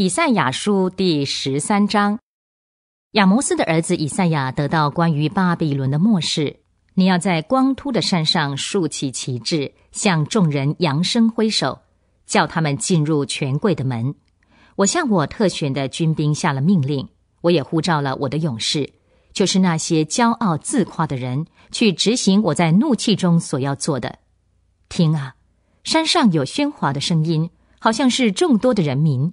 以赛亚书第十三章，亚摩斯的儿子以赛亚得到关于巴比伦的末世。你要在光秃的山上竖起旗帜，向众人扬声挥手，叫他们进入权贵的门。我向我特选的军兵下了命令，我也呼召了我的勇士，就是那些骄傲自夸的人，去执行我在怒气中所要做的。听啊，山上有喧哗的声音，好像是众多的人民。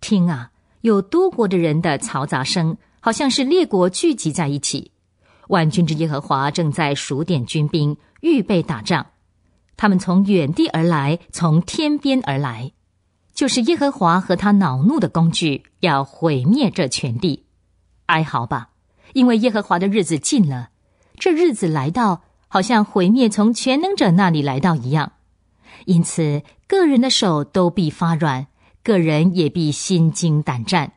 听啊，有多国的人的嘈杂声，好像是列国聚集在一起。万军之耶和华正在数点军兵，预备打仗。他们从远地而来，从天边而来，就是耶和华和他恼怒的工具，要毁灭这全地。哀嚎吧，因为耶和华的日子近了，这日子来到，好像毁灭从全能者那里来到一样。因此，个人的手都必发软。个人也必心惊胆战，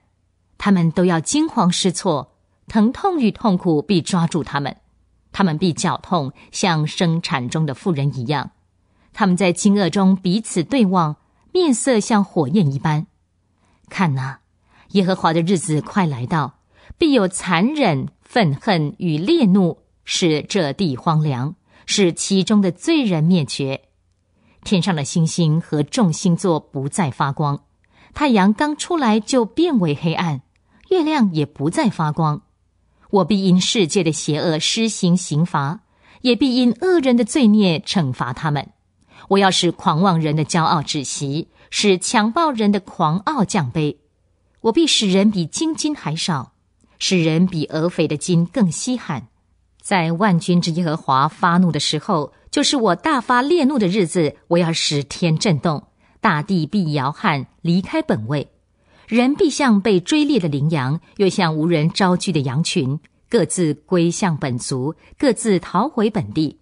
他们都要惊慌失措，疼痛与痛苦必抓住他们，他们必绞痛，像生产中的妇人一样。他们在惊愕中彼此对望，面色像火焰一般。看呐，耶和华的日子快来到，必有残忍、愤恨与烈怒，使这地荒凉，使其中的罪人灭绝。天上的星星和众星座不再发光。太阳刚出来就变为黑暗，月亮也不再发光。我必因世界的邪恶施行刑罚，也必因恶人的罪孽惩罚他们。我要使狂妄人的骄傲止息，使强暴人的狂傲降卑。我必使人比金金还少，使人比鹅腓的金更稀罕。在万军之耶和华发怒的时候，就是我大发烈怒的日子。我要使天震动。大地必摇撼，离开本位；人必像被追猎的羚羊，又像无人招聚的羊群，各自归向本族，各自逃回本地。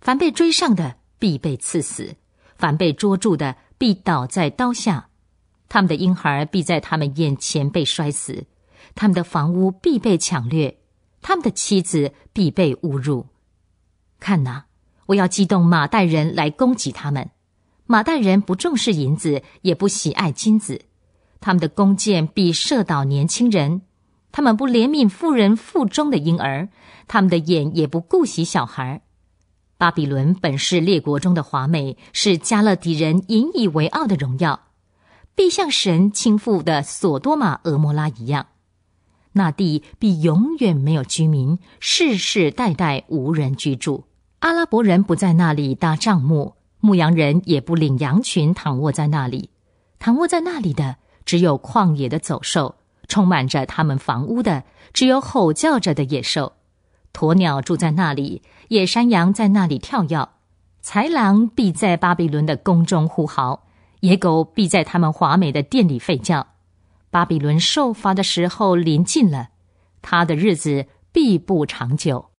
凡被追上的，必被刺死；凡被捉住的，必倒在刀下。他们的婴孩必在他们眼前被摔死，他们的房屋必被抢掠，他们的妻子必被侮辱。看哪，我要激动马代人来攻击他们。马代人不重视银子，也不喜爱金子。他们的弓箭必射倒年轻人。他们不怜悯妇人腹中的婴儿。他们的眼也不顾惜小孩。巴比伦本是列国中的华美，是加勒底人引以为傲的荣耀，必像神倾覆的索多玛、俄摩拉一样，那地必永远没有居民，世世代代无人居住。阿拉伯人不在那里搭帐幕。牧羊人也不领羊群躺卧在那里，躺卧在那里的只有旷野的走兽，充满着他们房屋的只有吼叫着的野兽。鸵鸟住在那里，野山羊在那里跳跃，豺狼必在巴比伦的宫中呼嚎，野狗必在他们华美的殿里吠叫。巴比伦受罚的时候临近了，他的日子必不长久。